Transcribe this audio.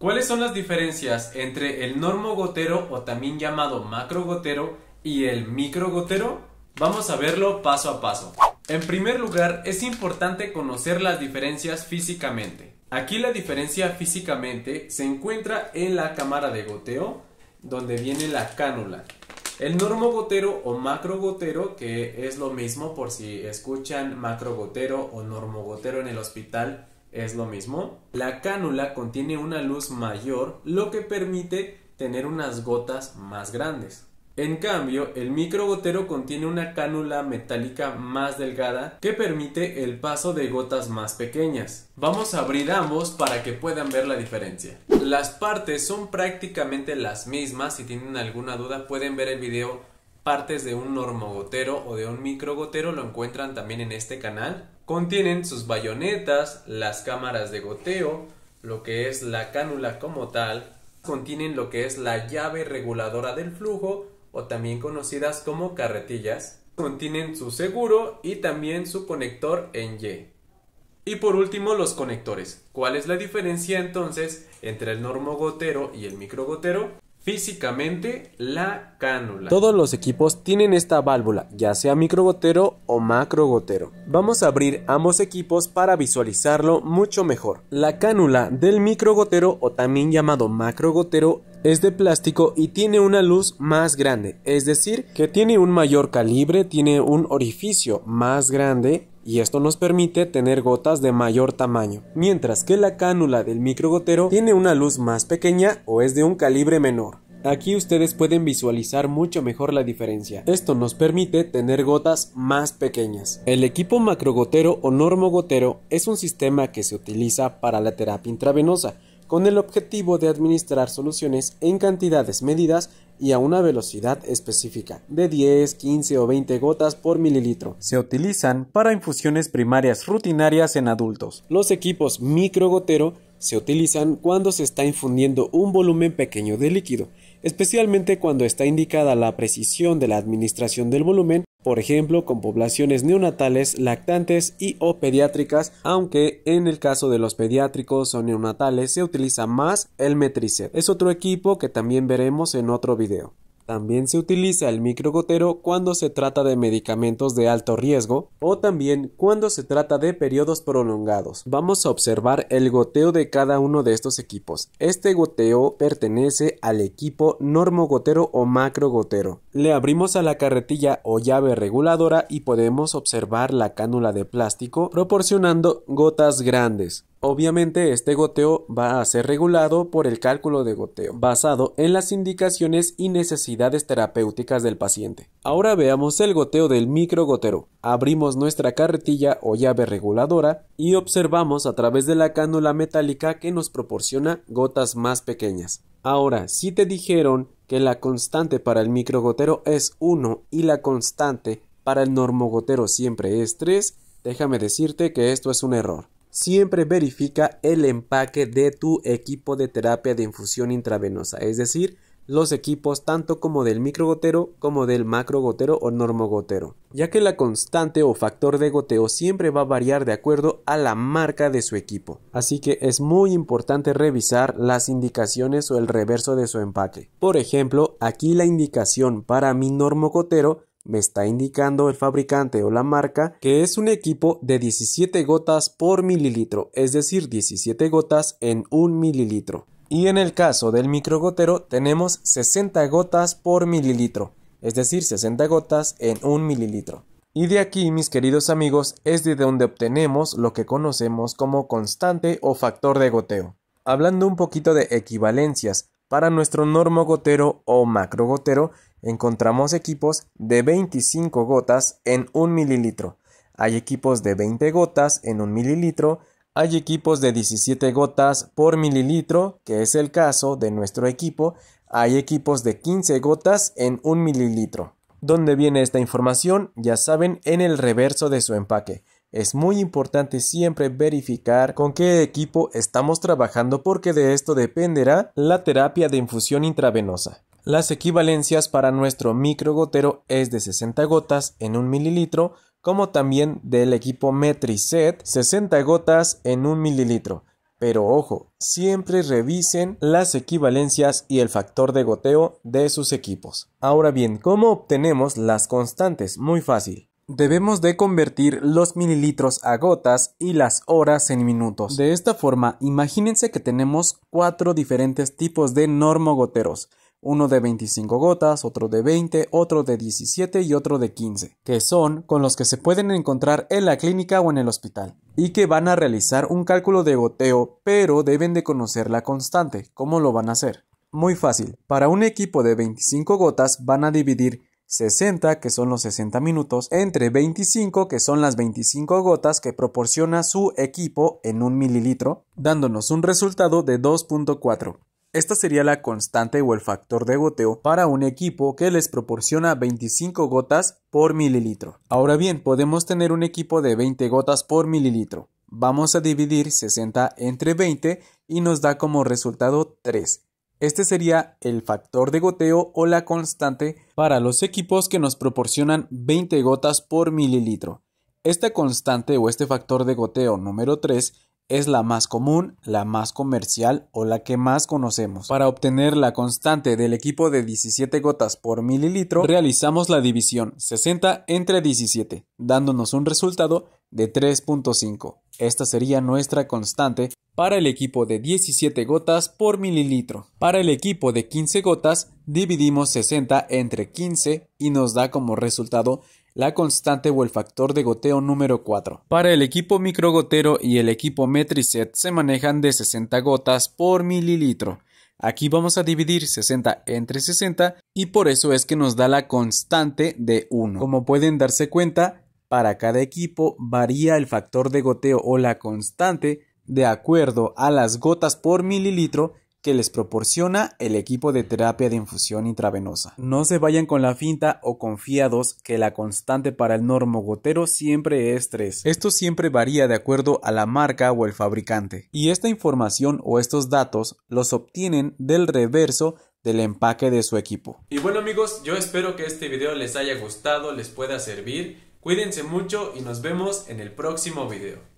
¿Cuáles son las diferencias entre el normogotero o también llamado macrogotero y el microgotero? Vamos a verlo paso a paso. En primer lugar, es importante conocer las diferencias físicamente. Aquí la diferencia físicamente se encuentra en la cámara de goteo, donde viene la cánula. El normogotero o macrogotero, que es lo mismo por si escuchan macrogotero o normogotero en el hospital, es lo mismo. La cánula contiene una luz mayor, lo que permite tener unas gotas más grandes. En cambio, el microgotero contiene una cánula metálica más delgada que permite el paso de gotas más pequeñas. Vamos a abrir ambos para que puedan ver la diferencia. Las partes son prácticamente las mismas, si tienen alguna duda pueden ver el video partes de un normogotero o de un microgotero, lo encuentran también en este canal. Contienen sus bayonetas, las cámaras de goteo, lo que es la cánula como tal, contienen lo que es la llave reguladora del flujo o también conocidas como carretillas, contienen su seguro y también su conector en Y. Y por último los conectores. ¿Cuál es la diferencia entonces entre el normogotero y el microgotero? Físicamente, la cánula. Todos los equipos tienen esta válvula, ya sea microgotero o macrogotero. Vamos a abrir ambos equipos para visualizarlo mucho mejor. La cánula del microgotero o también llamado macrogotero es de plástico y tiene una luz más grande, es decir, que tiene un mayor calibre, tiene un orificio más grande y esto nos permite tener gotas de mayor tamaño, mientras que la cánula del microgotero tiene una luz más pequeña o es de un calibre menor. Aquí ustedes pueden visualizar mucho mejor la diferencia. Esto nos permite tener gotas más pequeñas. El equipo macrogotero o normogotero es un sistema que se utiliza para la terapia intravenosa con el objetivo de administrar soluciones en cantidades medidas y a una velocidad específica de 10, 15 o 20 gotas por mililitro. Se utilizan para infusiones primarias rutinarias en adultos. Los equipos microgotero se utilizan cuando se está infundiendo un volumen pequeño de líquido, especialmente cuando está indicada la precisión de la administración del volumen por ejemplo con poblaciones neonatales, lactantes y o pediátricas, aunque en el caso de los pediátricos o neonatales se utiliza más el Metricet. Es otro equipo que también veremos en otro video. También se utiliza el microgotero cuando se trata de medicamentos de alto riesgo o también cuando se trata de periodos prolongados. Vamos a observar el goteo de cada uno de estos equipos. Este goteo pertenece al equipo normogotero o macrogotero. Le abrimos a la carretilla o llave reguladora y podemos observar la cánula de plástico proporcionando gotas grandes. Obviamente este goteo va a ser regulado por el cálculo de goteo, basado en las indicaciones y necesidades terapéuticas del paciente. Ahora veamos el goteo del microgotero. Abrimos nuestra carretilla o llave reguladora y observamos a través de la cánula metálica que nos proporciona gotas más pequeñas. Ahora, si te dijeron que la constante para el microgotero es 1 y la constante para el normogotero siempre es 3, déjame decirte que esto es un error siempre verifica el empaque de tu equipo de terapia de infusión intravenosa, es decir, los equipos tanto como del microgotero como del macrogotero o normogotero, ya que la constante o factor de goteo siempre va a variar de acuerdo a la marca de su equipo, así que es muy importante revisar las indicaciones o el reverso de su empaque. Por ejemplo, aquí la indicación para mi normogotero me está indicando el fabricante o la marca que es un equipo de 17 gotas por mililitro, es decir, 17 gotas en un mililitro. Y en el caso del microgotero tenemos 60 gotas por mililitro, es decir, 60 gotas en un mililitro. Y de aquí, mis queridos amigos, es de donde obtenemos lo que conocemos como constante o factor de goteo. Hablando un poquito de equivalencias, para nuestro normogotero o macrogotero Encontramos equipos de 25 gotas en 1 mililitro. Hay equipos de 20 gotas en 1 mililitro. Hay equipos de 17 gotas por mililitro, que es el caso de nuestro equipo. Hay equipos de 15 gotas en 1 mililitro. ¿Dónde viene esta información? Ya saben, en el reverso de su empaque. Es muy importante siempre verificar con qué equipo estamos trabajando porque de esto dependerá la terapia de infusión intravenosa. Las equivalencias para nuestro microgotero es de 60 gotas en un mililitro, como también del equipo Metriset, 60 gotas en un mililitro. Pero ojo, siempre revisen las equivalencias y el factor de goteo de sus equipos. Ahora bien, ¿cómo obtenemos las constantes? Muy fácil. Debemos de convertir los mililitros a gotas y las horas en minutos. De esta forma, imagínense que tenemos cuatro diferentes tipos de normogoteros uno de 25 gotas, otro de 20, otro de 17 y otro de 15, que son con los que se pueden encontrar en la clínica o en el hospital, y que van a realizar un cálculo de goteo, pero deben de conocer la constante, cómo lo van a hacer. Muy fácil, para un equipo de 25 gotas van a dividir 60, que son los 60 minutos, entre 25, que son las 25 gotas que proporciona su equipo en un mililitro, dándonos un resultado de 2.4. Esta sería la constante o el factor de goteo para un equipo que les proporciona 25 gotas por mililitro. Ahora bien, podemos tener un equipo de 20 gotas por mililitro. Vamos a dividir 60 entre 20 y nos da como resultado 3. Este sería el factor de goteo o la constante para los equipos que nos proporcionan 20 gotas por mililitro. Esta constante o este factor de goteo número 3 es la más común, la más comercial o la que más conocemos. Para obtener la constante del equipo de 17 gotas por mililitro, realizamos la división 60 entre 17, dándonos un resultado de 3.5. Esta sería nuestra constante para el equipo de 17 gotas por mililitro. Para el equipo de 15 gotas, dividimos 60 entre 15 y nos da como resultado la constante o el factor de goteo número 4. Para el equipo microgotero y el equipo Metriset se manejan de 60 gotas por mililitro. Aquí vamos a dividir 60 entre 60 y por eso es que nos da la constante de 1. Como pueden darse cuenta, para cada equipo varía el factor de goteo o la constante de acuerdo a las gotas por mililitro que les proporciona el equipo de terapia de infusión intravenosa. No se vayan con la finta o confiados que la constante para el gotero siempre es 3. Esto siempre varía de acuerdo a la marca o el fabricante. Y esta información o estos datos los obtienen del reverso del empaque de su equipo. Y bueno amigos, yo espero que este video les haya gustado, les pueda servir. Cuídense mucho y nos vemos en el próximo video.